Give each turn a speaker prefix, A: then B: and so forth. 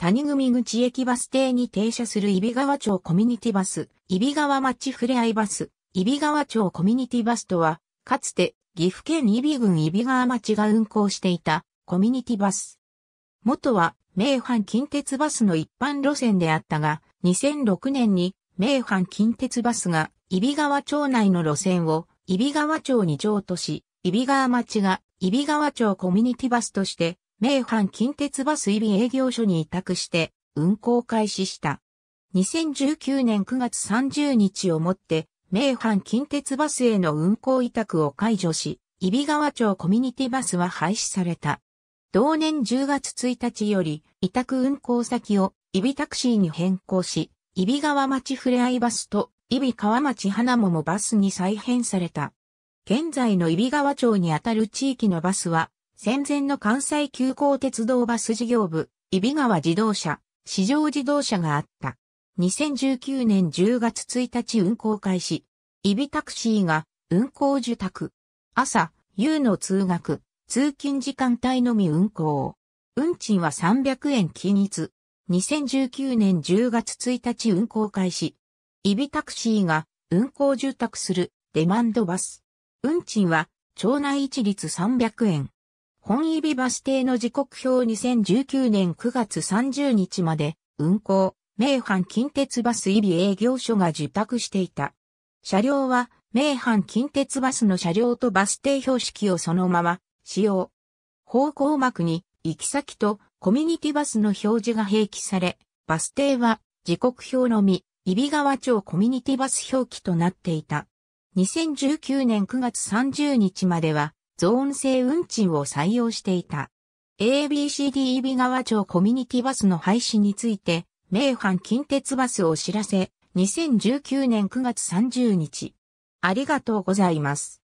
A: 谷組口駅バス停に停車する揖斐川町コミュニティバス、揖斐川町ふれあいバス、揖斐川町コミュニティバスとは、かつて岐阜県揖斐郡揖斐川町が運行していたコミュニティバス。元は名阪近鉄バスの一般路線であったが、2006年に名阪近鉄バスが揖斐川町内の路線を揖比川町に譲渡し、揖比川町が揖比川町コミュニティバスとして名阪近鉄バスイビ営業所に委託して運行開始した。2019年9月30日をもって、名阪近鉄バスへの運行委託を解除し、伊比川町コミュニティバスは廃止された。同年10月1日より、委託運行先を伊比タクシーに変更し、伊比川町ふれあいバスと伊比川町花桃バスに再編された。現在の伊比川町にあたる地域のバスは、戦前の関西急行鉄道バス事業部、伊比川自動車、市場自動車があった。2019年10月1日運行開始。イビタクシーが運行受託。朝、夕の通学、通勤時間帯のみ運行。運賃は300円均一。2019年10月1日運行開始。イビタクシーが運行受託するデマンドバス。運賃は町内一律300円。本指バス停の時刻表2019年9月30日まで運行、名阪近鉄バス指営業所が受託していた。車両は名阪近鉄バスの車両とバス停標識をそのまま使用。方向幕に行き先とコミュニティバスの表示が併記され、バス停は時刻表のみ、揖斐川町コミュニティバス表記となっていた。2019年9月30日までは、ゾーン制運賃を採用していた。ABCDEB 川町コミュニティバスの廃止について、名阪近鉄バスを知らせ、2019年9月30日。ありがとうございます。